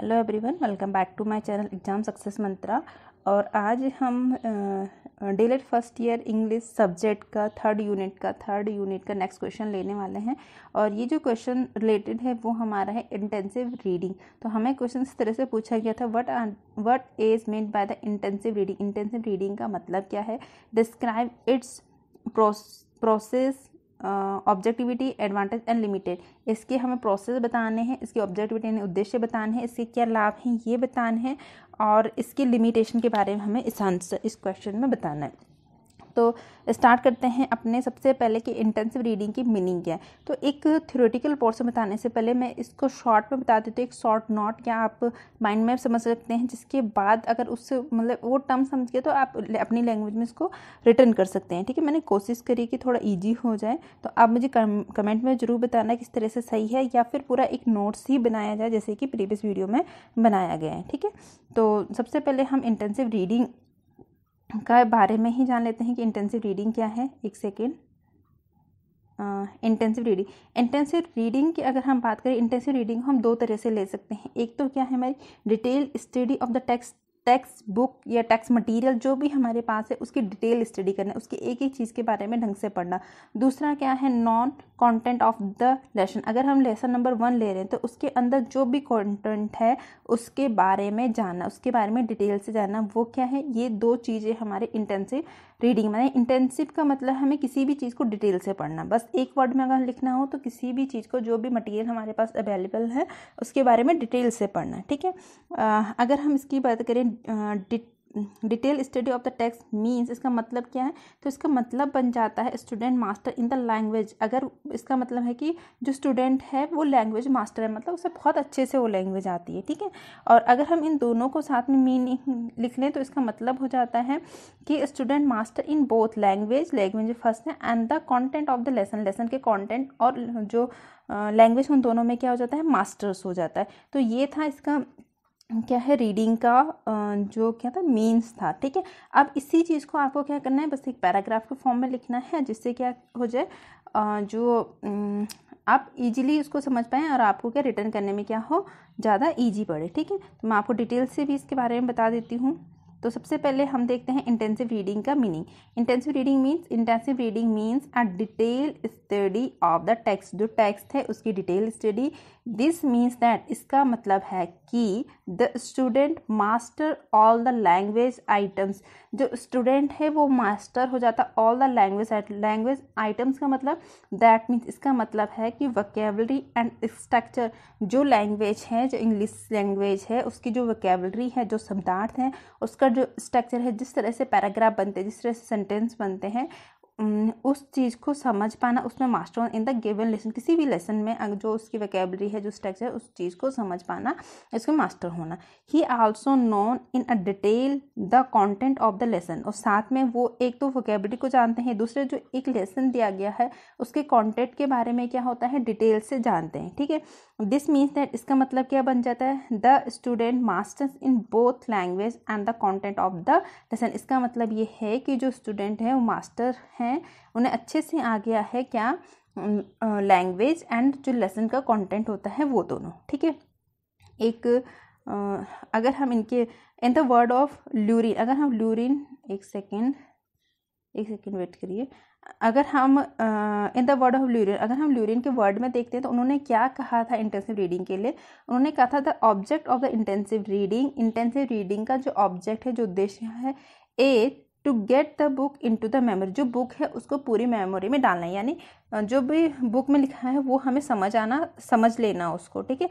hello everyone welcome back to my channel exam success mantra और आज हम डेलेट फर्स्ट ईयर इंग्लिश सब्जेक्ट का थर्ड यूनिट का थर्ड यूनिट का नेक्स्ट क्वेश्चन लेने वाले हैं और ये जो क्वेश्चन रिलेटेड है वो हमारा है इंटेंसिव रीडिंग तो हमें क्वेश्चन इस तरह से पूछा गया था what are what is made by the intensive reading intensive reading का मतलब क्या है describe its process objectivity advantage and limited इसके हमें प्रोसेस बताने हैं इसके ऑब्जेक्टिविटी यानी उद्देश्य बताने हैं इसके क्या लाभ हैं ये बताने हैं और इसके लिमिटेशन के बारे में हमें इस आंसर इस क्वेश्चन में बताना है तो स्टार्ट करते हैं अपने सबसे पहले कि इंटेंसिव रीडिंग की मीनिंग क्या है तो एक थ्योरेटिकल पोर्सन बताने से पहले मैं इसको शॉर्ट में बता देती हूँ एक शॉर्ट नोट क्या आप माइंड मैप समझ सकते हैं जिसके बाद अगर उससे मतलब वो टर्म समझ गए तो आप अपनी लैंग्वेज में इसको रिटर्न कर सकते हैं ठीक है मैंने कोशिश करी कि थोड़ा ईजी हो जाए तो आप मुझे कमेंट में ज़रूर बताना किस तरह से सही है या फिर पूरा एक नोट्स ही बनाया जाए जैसे कि प्रीवियस वीडियो में बनाया गया है ठीक है तो सबसे पहले हम इंटेंसिव रीडिंग का बारे में ही जान लेते हैं कि इंटेंसिव रीडिंग क्या है एक second intensive reading intensive reading की अगर हम बात करें इंटेंसिव रीडिंग हम दो तरह से ले सकते हैं एक तो क्या है हमारी detail study of the text text बुक या टेक्स्ट मटेरियल जो भी हमारे पास है उसकी डिटेल स्टडी करना उसकी एक एक चीज़ के बारे में ढंग से पढ़ना दूसरा क्या है non content of the lesson अगर हम लेसन नंबर वन ले रहे हैं तो उसके अंदर जो भी कंटेंट है उसके बारे में जानना उसके बारे में डिटेल से जानना वो क्या है ये दो चीज़ें हमारे इंटेंसिव रीडिंग में इंटेंसिव का मतलब हमें किसी भी चीज़ को डिटेल से पढ़ना बस एक वर्ड में अगर लिखना हो तो किसी भी चीज़ को जो भी मटेरियल हमारे पास अवेलेबल है उसके बारे में डिटेल से पढ़ना ठीक है अगर हम इसकी बात करें detail study of the text means इसका मतलब क्या है तो इसका मतलब बन जाता है student master in the language अगर इसका मतलब है कि जो स्टूडेंट है वो लैंग्वेज मास्टर है मतलब उसे बहुत अच्छे से वो लैंग्वेज आती है ठीक है और अगर हम इन दोनों को साथ में मीन लिख लें तो इसका मतलब हो जाता है कि student master in both language language first है and the content of the lesson lesson के कॉन्टेंट और जो लैंग्वेज उन दोनों में क्या हो जाता है मास्टर्स हो जाता है तो ये था इसका क्या है रीडिंग का जो क्या था मीन्स था ठीक है अब इसी चीज़ को आपको क्या करना है बस एक पैराग्राफ के फॉर्म में लिखना है जिससे क्या हो जाए जो आप इजीली उसको समझ पाएँ और आपको क्या रिटर्न करने में क्या हो ज़्यादा इजी पड़े ठीक है तो मैं आपको डिटेल से भी इसके बारे में बता देती हूँ तो सबसे पहले हम देखते हैं इंटेंसिव रीडिंग का meaning intensive reading means intensive reading means a detail study of the text जो टेक्स्ट है उसकी detail study this means that इसका मतलब है कि the student master all the language items जो स्टूडेंट है वो मास्टर हो जाता all the language language items का मतलब दैट मीन्स इसका मतलब है कि वकेबलरी एंड स्ट्रक्चर जो लैंग्वेज है जो इंग्लिश लैंग्वेज है उसकी जो वकेबलरी है जो शब्दार्थ हैं उसका जो स्ट्रक्चर है जिस तरह से पैराग्राफ बनते हैं जिस तरह से सेंटेंस बनते हैं उस चीज़ को समझ पाना उसमें master in the given lesson किसी भी लेसन में जो उसकी वैकेबलरी है जो स्ट्रक्चर है उस चीज़ को समझ पाना इसमें मास्टर होना ही also known in a detail the content of the lesson और साथ में वो एक तो वोकेबलरी को जानते हैं दूसरे जो एक लेसन दिया गया है उसके कॉन्टेंट के बारे में क्या होता है डिटेल से जानते हैं ठीक है दिस मीन्स दैट इसका मतलब क्या बन जाता है the student masters in both language and the content of the lesson इसका मतलब ये है कि जो स्टूडेंट है वो मास्टर हैं है उन्हें अच्छे से आ गया है क्या लैंग्वेज एंड जो लेसन का कंटेंट होता है वो दोनों ठीक है एक अगर हम इनके इन द वर्ड ऑफ ल्यूरिन अगर हम ल्यूरिन एक सेकेंड एक सेकेंड वेट करिए अगर हम इन द वर्ड ऑफ ल्यूरिन अगर हम ल्यूरिन के वर्ड में देखते हैं तो उन्होंने क्या कहा था इंटेंसिव रीडिंग के लिए उन्होंने कहा था the object of the intensive reading intensive reading का जो ऑब्जेक्ट है जो उद्देश्य है a to get the book into the memory जो बुक है उसको पूरी मेमोरी में डालना है यानी जो भी बुक में लिखा है वो हमें समझ आना समझ लेना उसको ठीक है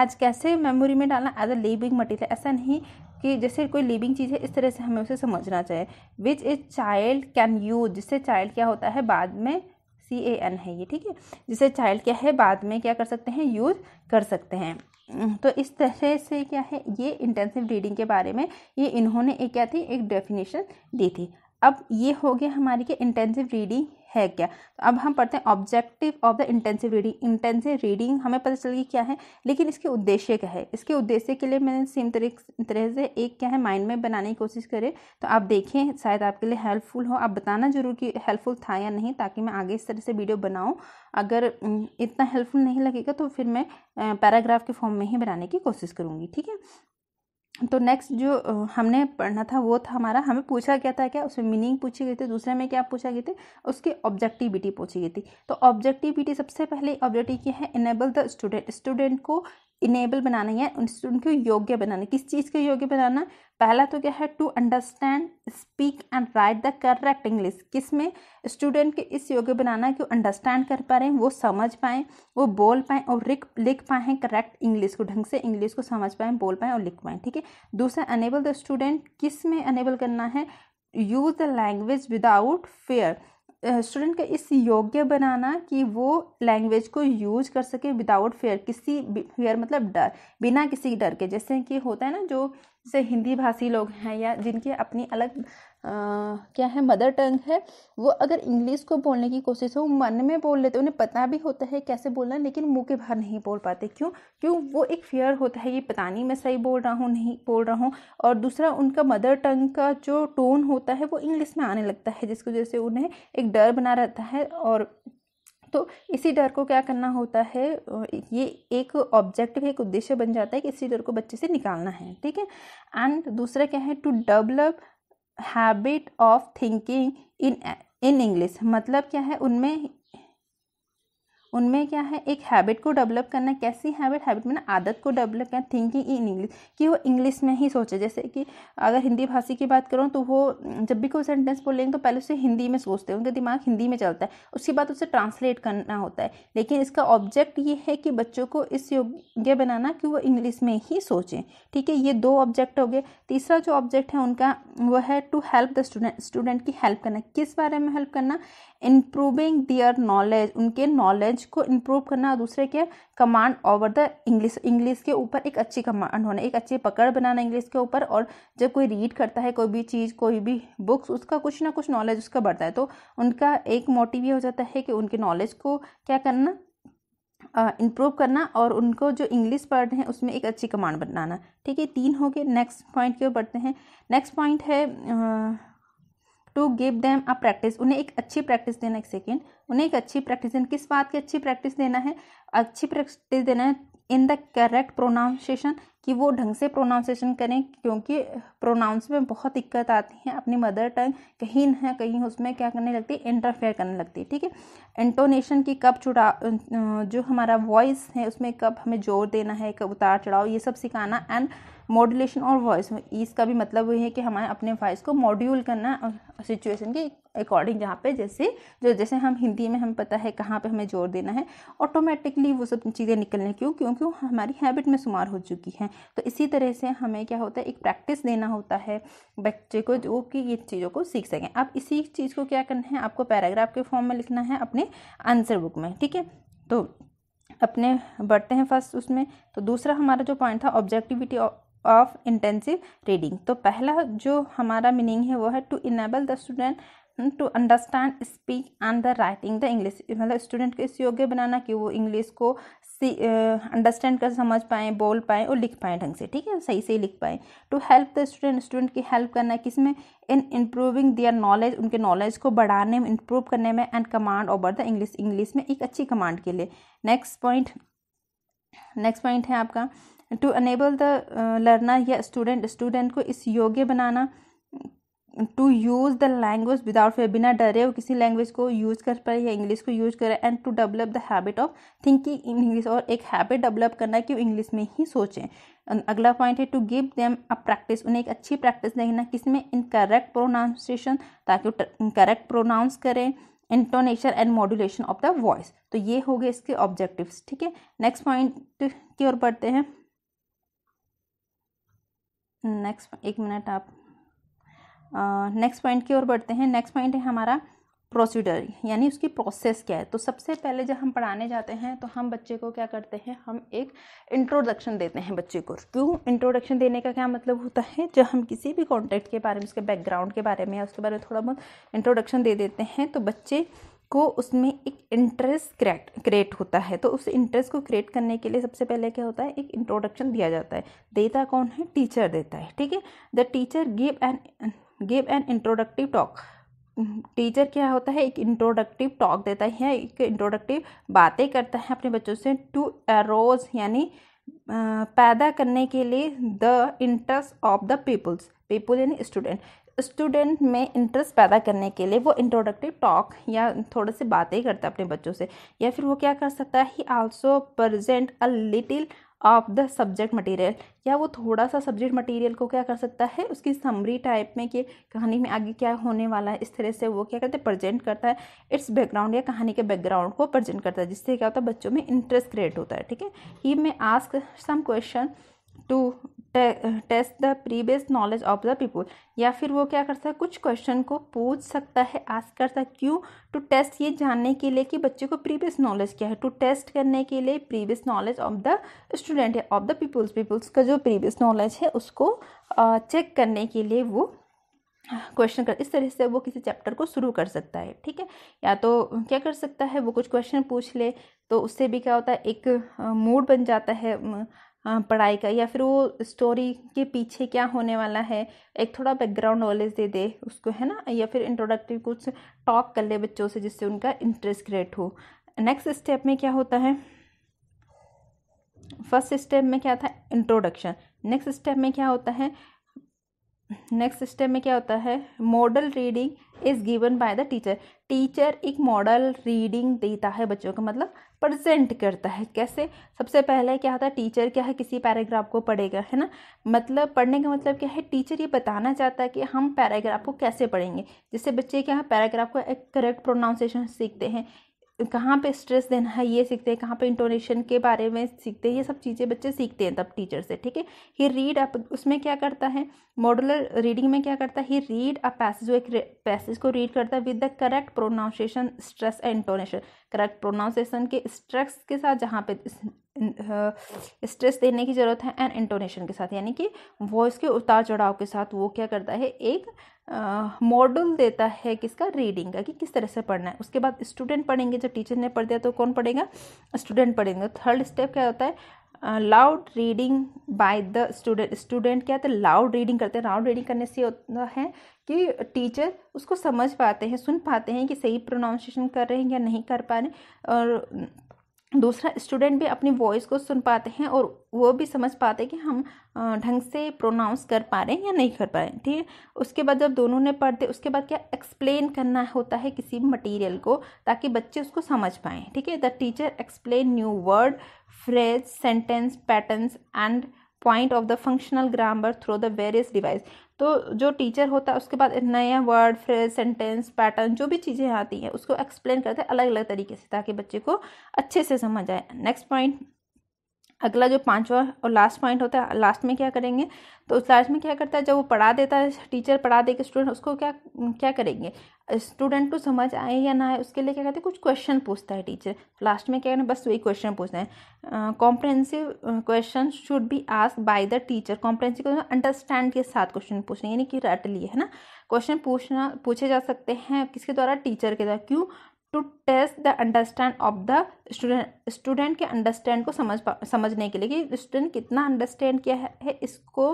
एज कैसे मेमोरी में डालना एज अ लिविंग मटीरियल ऐसा नहीं कि जैसे कोई लिविंग चीज़ है इस तरह से हमें उसे समझना चाहिए which a child can use जिससे चाइल्ड क्या होता है बाद में सी ए एन है ये ठीक है जिसे चाइल्ड क्या है बाद में क्या कर सकते हैं यूज कर सकते हैं हम्म, तो इस तरह से क्या है ये इंटेंसिव रीडिंग के बारे में ये इन्होंने एक क्या थी एक डेफिनेशन दी थी अब ये हो गया हमारी के इंटेंसिव रीडिंग है क्या तो अब हम पढ़ते हैं objective of the intensive reading intensive reading हमें पता चल गई क्या है लेकिन इसके उद्देश्य क्या है इसके उद्देश्य के लिए मैंने सेम तरीके तरह से एक क्या है माइंड में बनाने की कोशिश करें तो आप देखें शायद आपके लिए हेल्पफुल हो आप बताना जरूर कि हेल्पफुल था या नहीं ताकि मैं आगे इस तरह से वीडियो बनाऊँ अगर इतना हेल्पफुल नहीं लगेगा तो फिर मैं पैराग्राफ के फॉर्म में ही बनाने की कोशिश करूँगी ठीक है तो नेक्स्ट जो हमने पढ़ना था वो था हमारा हमें पूछा गया था क्या उसमें मीनिंग पूछी गई थी दूसरे में क्या पूछा गई थी उसकी ऑब्जेक्टिविटी पूछी गई थी तो ऑब्जेक्टिविटी सबसे पहले ऑब्जेक्टिव क्या है इनेबल द स्टूडेंट स्टूडेंट को इनेबल बनाना है स्टूडेंट को योग्य बनाना किस चीज़ के योग्य बनाना पहला तो क्या है to understand speak and write the correct English किस में स्टूडेंट के इस योग्य बनाना कि वो अंडरस्टैंड कर पा रहे हैं वो समझ पाएँ वो बोल पाएँ और लिख लिख पाएँ करेक्ट इंग्लिश को ढंग से इंग्लिश को समझ पाएँ बोल पाएँ और लिख पाएँ ठीक है दूसरा अनेबल द स्टूडेंट किस में अनेबल करना है use the language without fear student का इस योग्य बनाना कि वो लैंग्वेज को यूज कर सके विदाउट फेयर किसी फेयर मतलब डर बिना किसी डर के जैसे कि होता है ना जो जैसे हिंदी भाषी लोग हैं या जिनकी अपनी अलग क्या है मदर टंग है वो अगर इंग्लिश को बोलने की कोशिश हो मन में बोल लेते उन्हें पता भी होता है कैसे बोलना लेकिन मुंह के बाहर नहीं बोल पाते क्यों क्यों वो एक फेयर होता है ये पता नहीं मैं सही बोल रहा हूँ नहीं बोल रहा हूँ और दूसरा उनका मदर टंग का जो टोन होता है वो इंग्लिश में आने लगता है जिसकी वजह से उन्हें एक डर बना रहता है और तो इसी डर को क्या करना होता है ये एक ऑब्जेक्टिव एक उद्देश्य बन जाता है कि इसी डर को बच्चे से निकालना है ठीक है एंड दूसरा क्या है to develop habit of thinking in in English मतलब क्या है उनमें उनमें क्या है एक हैबिट को डेवलप करना कैसी हैबिट हैबिट में ना आदत को डेवलप करना थिंकिंग इन इंग्लिश कि वो इंग्लिश में ही सोचे जैसे कि अगर हिंदी भाषी की बात करूँ तो वो जब भी कोई सेंटेंस बोलेंगे तो पहले उसे हिंदी में सोचते हैं उनका दिमाग हिंदी में चलता है उसके बाद उसे ट्रांसलेट करना होता है लेकिन इसका ऑब्जेक्ट ये है कि बच्चों को इस योग्य बनाना कि वो इंग्लिश में ही सोचें ठीक है ये दो ऑब्जेक्ट हो गए तीसरा जो ऑब्जेक्ट है उनका वो है to help the student student की हेल्प करना किस बारे में हेल्प करना इम्प्रूविंग दियर नॉलेज उनके नॉलेज नॉलेज को इम्प्रूव करना और दूसरे के command over the English English के ऊपर एक अच्छी कमांड होना एक अच्छी पकड़ बनाना इंग्लिश के ऊपर और जब कोई रीड करता है कोई भी चीज़ कोई भी बुक्स उसका कुछ ना कुछ नॉलेज उसका बढ़ता है तो उनका एक मोटिव ये हो जाता है कि उनके नॉलेज को क्या करना इम्प्रूव uh, करना और उनको जो इंग्लिश पढ़ रहे हैं उसमें एक अच्छी कमांड बनाना ठीक है तीन हो गए नेक्स्ट पॉइंट की ओर बढ़ते हैं नेक्स्ट पॉइंट है uh, to give them a practice उन्हें एक अच्छी प्रैक्टिस देना एक सेकेंड उन्हें एक अच्छी प्रैक्टिस देना किस बात की अच्छी प्रैक्टिस देना है अच्छी प्रैक्टिस देना है इन द करेक्ट प्रोनाउंसिएशन कि वो ढंग से प्रोनाउंसिएशन करें क्योंकि प्रोनाउंस में बहुत दिक्कत आती है अपनी मदर टंग कहीं ना कहीं उसमें क्या करने लगती है इंटरफेयर करने लगती है ठीक है इंटोनेशन की कब चुड़ा अं, अं, जो हमारा वॉइस है उसमें कब हमें जोर देना है कब उतार चढ़ाव ये सब सिखाना एंड मॉड्यूलेशन और वॉइस इसका भी मतलब वही है कि हमें अपने वॉइस को मॉड्यूल करना सिचुएशन के अकॉर्डिंग यहाँ पे जैसे जो जैसे हम हिंदी में हमें पता है कहाँ पे हमें जोर देना है ऑटोमेटिकली वो सब चीज़ें निकलने क्यों क्योंकि क्यों, हमारी हैबिट में शुमार हो चुकी है तो इसी तरह से हमें क्या होता है एक प्रैक्टिस देना होता है बच्चे को जो कि ये चीज़ों को सीख सकें अब इसी चीज़ को क्या करना है आपको पैराग्राफ के फॉर्म में लिखना है अपने आंसर बुक में ठीक है तो अपने बढ़ते हैं फर्स्ट उसमें तो दूसरा हमारा जो पॉइंट था ऑब्जेक्टिविटी ऑफ इंटेंसिव रीडिंग तो पहला जो हमारा मीनिंग है वो है to enable the student to understand speak and the writing the English मतलब स्टूडेंट को इस योग्य बनाना कि वो इंग्लिश को अंडरस्टैंड कर समझ पाएँ बोल पाएँ और लिख पाएँ ढंग से ठीक है सही से लिख पाएँ to help the student student की हेल्प करना किस में इन इम्प्रूविंग दियर नॉलेज उनके नॉलेज को बढ़ाने में इम्प्रूव करने में and command over the English English में एक अच्छी कमांड के लिए नेक्स्ट पॉइंट नेक्स्ट पॉइंट है आपका टू अनेबल द लर्नर या स्टूडेंट स्टूडेंट को इस योग्य बनाना to use the language without fear बिना डरे वो किसी लैंग्वेज को यूज़ कर पाए या इंग्लिश को यूज करें and to develop the habit of thinking in English और एक हैबिट डेवलप करना है कि वो इंग्लिश में ही सोचें अगला पॉइंट है to give them a practice उन्हें एक अच्छी प्रैक्टिस किस किसमें इन करेक्ट प्रोनाउंसिएशन ताकि वो करेक्ट प्रोनाउंस करें intonation and modulation of the voice तो ये हो गए इसके ऑब्जेक्टिव्स ठीक है नेक्स्ट पॉइंट की ओर बढ़ते हैं नेक्स्ट एक मिनट आप नेक्स्ट पॉइंट की ओर बढ़ते हैं नेक्स्ट पॉइंट है हमारा प्रोसीडर यानी उसकी प्रोसेस क्या है तो सबसे पहले जब हम पढ़ाने जाते हैं तो हम बच्चे को क्या करते हैं हम एक इंट्रोडक्शन देते हैं बच्चे को क्यों इंट्रोडक्शन देने का क्या मतलब होता है जब हम किसी भी कॉन्टेक्ट के बारे में उसके बैकग्राउंड के बारे में या उसके बारे में थोड़ा बहुत इंट्रोडक्शन दे देते हैं तो बच्चे को उसमें एक इंटरेस्ट क्रिएट क्रिएट होता है तो उस इंटरेस्ट को क्रिएट करने के लिए सबसे पहले क्या होता है एक इंट्रोडक्शन दिया जाता है देता कौन है टीचर देता है ठीक है the teacher give an give an introductive talk teacher क्या होता है एक इंट्रोडक्टिव टॉक देता है एक इंट्रोडक्टिव बातें करता है अपने बच्चों से टू एरोज यानी पैदा करने के लिए the interest of the peoples people यानी स्टूडेंट स्टूडेंट में इंटरेस्ट पैदा करने के लिए वो इंट्रोडक्टिव टॉक या थोड़े से बातें करता है अपने बच्चों से या फिर वो क्या कर सकता है he also present a little of the subject material या वो थोड़ा सा सब्जेक्ट मटेरियल को क्या कर सकता है उसकी समरी टाइप में कि कहानी में आगे क्या होने वाला है इस तरह से वो क्या करते हैं प्रजेंट करता है इट्स बैकग्राउंड या कहानी के बैकग्राउंड को प्रजेंट करता है जिससे क्या होता है बच्चों में इंटरेस्ट क्रिएट होता है ठीक है he may ask some question to test the previous knowledge of the people या फिर वो क्या करता है कुछ क्वेश्चन को पूछ सकता है आस्क करता है क्यों टू टेस्ट ये जानने के लिए कि बच्चे को प्रीवियस नॉलेज क्या है टू टेस्ट करने के लिए previous knowledge of the student या ऑफ द पीपुल्स पीपुल्स का जो प्रीवियस नॉलेज है उसको चेक करने के लिए वो क्वेश्चन कर इस तरह से वो किसी चैप्टर को शुरू कर सकता है ठीक है या तो क्या कर सकता है वो कुछ क्वेश्चन पूछ ले तो उससे भी क्या होता है एक मूड बन जाता है हाँ, पढ़ाई का या फिर वो स्टोरी के पीछे क्या होने वाला है एक थोड़ा बैकग्राउंड नॉलेज दे दे उसको है ना या फिर इंट्रोडक्टिव कुछ टॉक कर ले बच्चों से जिससे उनका इंटरेस्ट क्रिएट हो नेक्स्ट स्टेप में क्या होता है फर्स्ट स्टेप में क्या था इंट्रोडक्शन नेक्स्ट स्टेप में क्या होता है नेक्स्ट स्टेप में क्या होता है model reading is given by the teacher teacher एक मॉडल रीडिंग देता है बच्चों को मतलब प्रेजेंट करता है कैसे सबसे पहले क्या होता है टीचर क्या है किसी पैराग्राफ को पढ़ेगा है ना मतलब पढ़ने का मतलब क्या है टीचर ये बताना चाहता है कि हम पैराग्राफ को कैसे पढ़ेंगे जिससे बच्चे क्या है पैराग्राफ को एक करेक्ट प्रोनाउंसिएशन सीखते हैं कहाँ पे स्ट्रेस देना है ये सीखते हैं कहाँ पे इंटोनेशन के बारे में सीखते हैं ये सब चीज़ें बच्चे सीखते हैं तब टीचर से ठीक है ही रीड अप उसमें क्या करता है मॉडुलर रीडिंग में क्या करता है ही रीड अ पैसेज एक पैसेज को रीड करता है with the correct pronunciation stress and intonation correct pronunciation के स्ट्रेस के साथ जहाँ पे स्ट्रेस देने की ज़रूरत है एंड इंटोनेशन के साथ यानी कि वॉइस के उतार चढ़ाव के साथ वो क्या करता है एक मॉडल देता है किसका रीडिंग का कि किस तरह से पढ़ना है उसके बाद स्टूडेंट पढ़ेंगे जब टीचर ने पढ़ दिया तो कौन पढ़ेगा स्टूडेंट पढ़ेंगे थर्ड स्टेप क्या होता है loud reading by the student student क्या होता है लाउड रीडिंग करते हैं लाउड रीडिंग करने से होता है कि टीचर उसको समझ पाते हैं सुन पाते हैं कि सही प्रोनाउंसिएशन कर रहे हैं या नहीं कर पा रहे और दूसरा स्टूडेंट भी अपनी वॉइस को सुन पाते हैं और वो भी समझ पाते हैं कि हम ढंग से प्रोनाउंस कर पा रहे हैं या नहीं कर पा रहे हैं ठीक है उसके बाद जब दोनों ने पढ़ते उसके बाद क्या एक्सप्लेन करना होता है किसी मटेरियल को ताकि बच्चे उसको समझ पाएँ ठीक है the teacher explain new word phrase sentence patterns and point of the functional grammar through the various device तो जो टीचर होता है उसके बाद नया वर्ड फ्रेज सेंटेंस पैटर्न जो भी चीज़ें आती हैं उसको एक्सप्लेन करते हैं अलग अलग तरीके से ताकि बच्चे को अच्छे से समझ आए नेक्स्ट पॉइंट अगला जो पांचवा और लास्ट पॉइंट होता है लास्ट में क्या करेंगे तो उस लास्ट में क्या करता है जब वो पढ़ा देता है टीचर पढ़ा दे के स्टूडेंट उसको क्या क्या करेंगे स्टूडेंट को समझ आए या ना आए उसके लिए क्या कहते हैं कुछ क्वेश्चन पूछता है टीचर लास्ट में क्या करना बस वही क्वेश्चन पूछना है comprehensive question should be ask by the teacher comprehensive understand के साथ क्वेश्चन पूछना यानी कि रट लिए है ना क्वेश्चन पूछना पूछे जा सकते हैं किसके द्वारा टीचर के द्वारा क्यों to test the understand of the student student के अंडरस्टैंड को समझ समझने के लिए कि स्टूडेंट कितना अंडरस्टैंड किया है इसको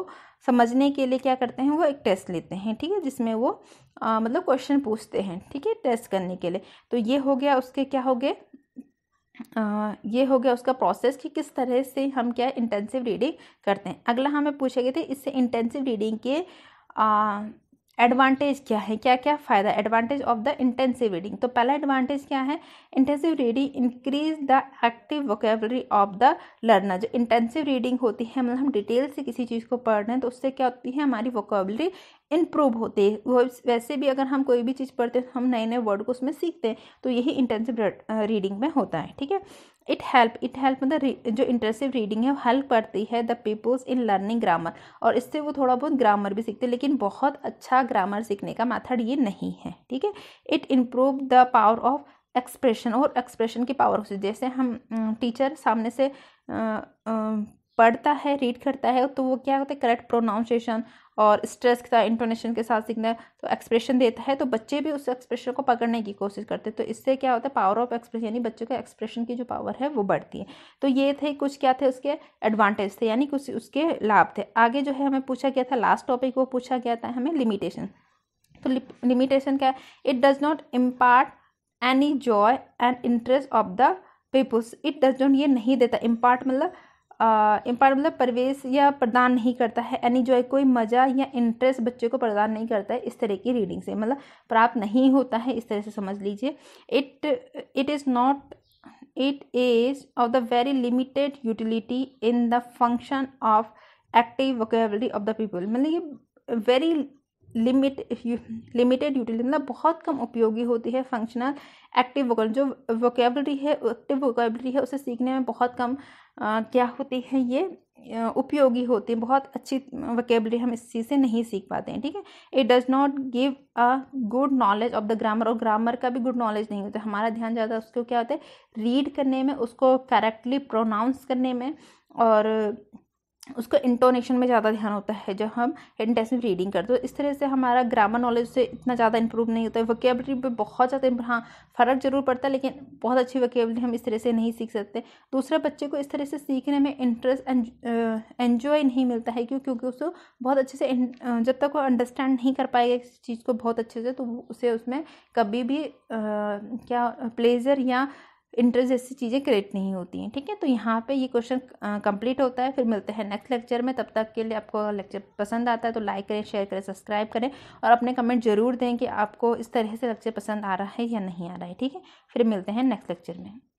समझने के लिए क्या करते हैं वो एक टेस्ट लेते हैं ठीक है जिसमें वो आ, मतलब क्वेश्चन पूछते हैं ठीक है टेस्ट करने के लिए तो ये हो गया उसके क्या हो गए ये हो गया उसका प्रोसेस कि किस तरह से हम क्या इंटेंसिव रीडिंग करते हैं अगला हमें पूछे गए थे इससे इंटेंसिव रीडिंग के आ, एडवांटेज क्या है क्या क्या फ़ायदा advantage of the intensive reading तो पहला एडवांटेज क्या है intensive reading increase the active vocabulary of the learner जो इंटेंसिव रीडिंग होती है मतलब हम डिटेल से किसी चीज़ को पढ़ रहे हैं तो उससे क्या होती है हमारी वोकेबलरी इम्प्रूव होती है वो वैसे भी अगर हम कोई भी चीज़ पढ़ते हैं तो हम नए नए वर्ड को उसमें सीखते हैं तो यही इंटेंसिव रीडिंग में होता है ठीक है इट हेल्प इट हेल्प मतलब जो इंटरेसिव रीडिंग है वो हेल्प करती है the peoples in learning grammar और इससे वो थोड़ा बहुत ग्रामर भी सीखते हैं लेकिन बहुत अच्छा ग्रामर सीखने का मैथड ये नहीं है ठीक है it improve the power of expression और एक्सप्रेशन की पावर जैसे हम टीचर सामने से आ, आ, पढ़ता है रीड करता है तो वो क्या होता है करेक्ट प्रोनाउंसिएशन और स्ट्रेस के साथ इंटोनेशन के साथ सीखना है तो एक्सप्रेशन देता है तो बच्चे भी उस एक्सप्रेशन को पकड़ने की कोशिश करते हैं तो इससे क्या होता है पावर ऑफ एक्सप्रेशन यानी बच्चों के एक्सप्रेशन की जो पावर है वो बढ़ती है तो ये थे कुछ क्या थे उसके एडवांटेज थे यानी कुछ उसके लाभ थे आगे जो है हमें पूछा गया था लास्ट टॉपिक वो पूछा गया था हमें लिमिटेशन तो लिमिटेशन क्या है it does not impart any joy and interest of the peoples it does not ये नहीं देता इम्पार्ट मतलब इम्पार मतलब प्रवेश या प्रदान नहीं करता है एनी जो है कोई मज़ा या इंटरेस्ट बच्चे को प्रदान नहीं करता है इस तरह की रीडिंग से मतलब प्राप्त नहीं होता है इस तरह से समझ लीजिए it it is not it is of the very limited utility in the function of active vocabulary of the people मतलब ये वेरी लिमिट लिमिटेड यूटिलिटी मतलब बहुत कम उपयोगी होती है फंक्शनल एक्टिव वोकल जो वोकेबलरी है एक्टिव वोकेबलरी है उसे सीखने में बहुत कम आ, क्या होती है ये उपयोगी होती है बहुत अच्छी वकेबलरी हम इस चीज़ से नहीं सीख पाते हैं ठीक है it does not give a good knowledge of the grammar और ग्रामर का भी गुड नॉलेज नहीं होता हमारा ध्यान ज़्यादा उसको क्या होता है रीड करने में उसको करेक्टली प्रोनाउंस करने में और उसको इंटोनेशन में ज़्यादा ध्यान होता है जब हम इंटेंसिव रीडिंग करते हो तो इस तरह से हमारा ग्रामर नॉलेज से इतना ज़्यादा इंप्रूव नहीं होता है वकेबलरी पे बहुत ज़्यादा हाँ फ़र्क जरूर पड़ता है लेकिन बहुत अच्छी वकेबलरी हम इस तरह से नहीं सीख सकते दूसरे बच्चे को इस तरह से सीखने में इंटरेस्ट एन्जॉय नहीं मिलता है क्यों क्योंकि उसको बहुत अच्छे से जब तक वो अंडरस्टैंड नहीं कर पाएगा इस चीज़ को बहुत अच्छे से तो उसे उसमें कभी भी क्या प्लेजर या इंटरेस्ट जैसी चीज़ें क्रिएट नहीं होती हैं ठीक है तो यहाँ पे ये क्वेश्चन कंप्लीट होता है फिर मिलते हैं नेक्स्ट लेक्चर में तब तक के लिए आपको लेक्चर पसंद आता है तो लाइक करें शेयर करें सब्सक्राइब करें और अपने कमेंट जरूर दें कि आपको इस तरह से लेक्चर पसंद आ रहा है या नहीं आ रहा है ठीक है फिर मिलते हैं नेक्स्ट लेक्चर में